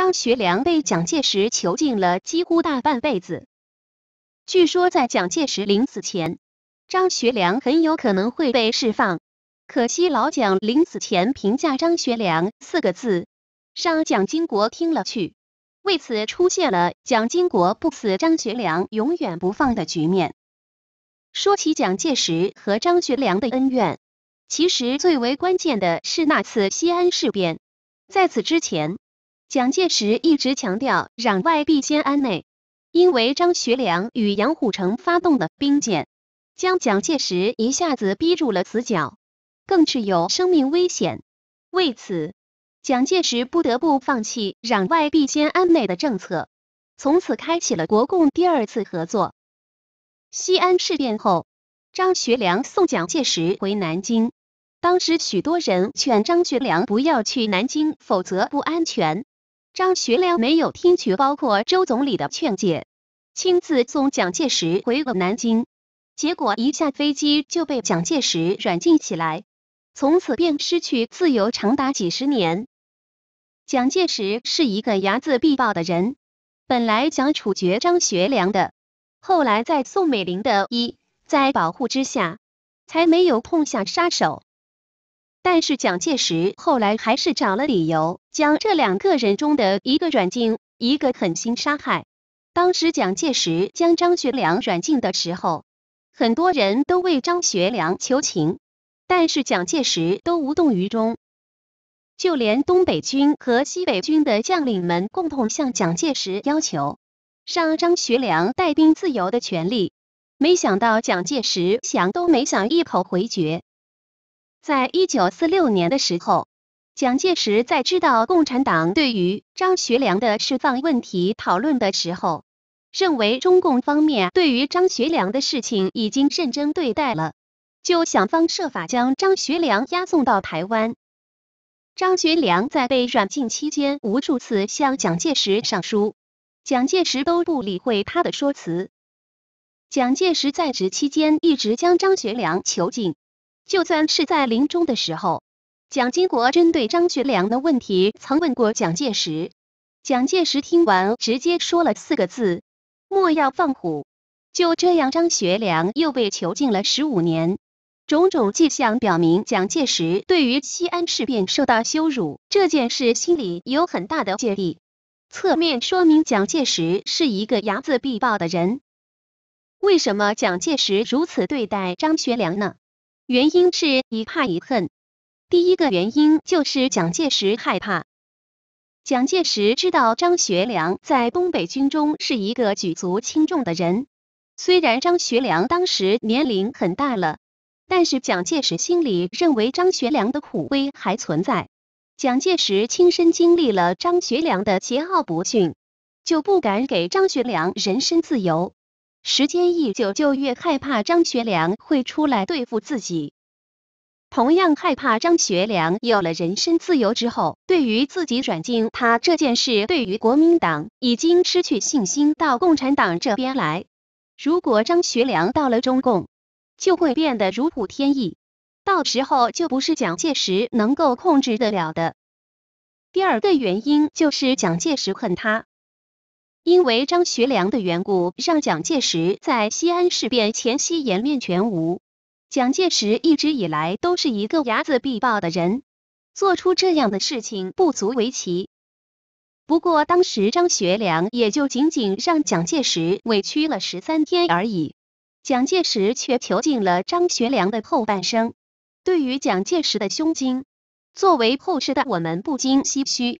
张学良被蒋介石囚禁了几乎大半辈子。据说在蒋介石临死前，张学良很有可能会被释放，可惜老蒋临死前评价张学良四个字，让蒋经国听了去，为此出现了蒋经国不死张学良永远不放的局面。说起蒋介石和张学良的恩怨，其实最为关键的是那次西安事变。在此之前。蒋介石一直强调攘外必先安内，因为张学良与杨虎城发动的兵谏，将蒋介石一下子逼入了死角，更是有生命危险。为此，蒋介石不得不放弃攘外必先安内的政策，从此开启了国共第二次合作。西安事变后，张学良送蒋介石回南京，当时许多人劝张学良不要去南京，否则不安全。张学良没有听取包括周总理的劝解，亲自送蒋介石回了南京。结果一下飞机就被蒋介石软禁起来，从此便失去自由长达几十年。蒋介石是一个睚眦必报的人，本来想处决张学良的，后来在宋美龄的一再保护之下，才没有痛下杀手。但是蒋介石后来还是找了理由，将这两个人中的一个软禁，一个狠心杀害。当时蒋介石将张学良软禁的时候，很多人都为张学良求情，但是蒋介石都无动于衷。就连东北军和西北军的将领们共同向蒋介石要求让张学良带兵自由的权利，没想到蒋介石想都没想，一口回绝。在一九四六年的时候，蒋介石在知道共产党对于张学良的释放问题讨论的时候，认为中共方面对于张学良的事情已经认真对待了，就想方设法将张学良押送到台湾。张学良在被软禁期间，无数次向蒋介石上书，蒋介石都不理会他的说辞。蒋介石在职期间一直将张学良囚禁。就算是在临终的时候，蒋经国针对张学良的问题曾问过蒋介石，蒋介石听完直接说了四个字：“莫要放虎。”就这样，张学良又被囚禁了十五年。种种迹象表明，蒋介石对于西安事变受到羞辱这件事心里有很大的芥蒂，侧面说明蒋介石是一个睚眦必报的人。为什么蒋介石如此对待张学良呢？原因是一怕一恨。第一个原因就是蒋介石害怕。蒋介石知道张学良在东北军中是一个举足轻重的人，虽然张学良当时年龄很大了，但是蒋介石心里认为张学良的虎威还存在。蒋介石亲身经历了张学良的桀骜不驯，就不敢给张学良人身自由。时间一久，就越害怕张学良会出来对付自己，同样害怕张学良有了人身自由之后，对于自己软禁他这件事，对于国民党已经失去信心，到共产党这边来。如果张学良到了中共，就会变得如虎添翼，到时候就不是蒋介石能够控制得了的。第二个原因就是蒋介石恨他。因为张学良的缘故，让蒋介石在西安事变前夕颜面全无。蒋介石一直以来都是一个睚眦必报的人，做出这样的事情不足为奇。不过当时张学良也就仅仅让蒋介石委屈了十三天而已，蒋介石却囚禁了张学良的后半生。对于蒋介石的胸襟，作为后世的我们不禁唏嘘。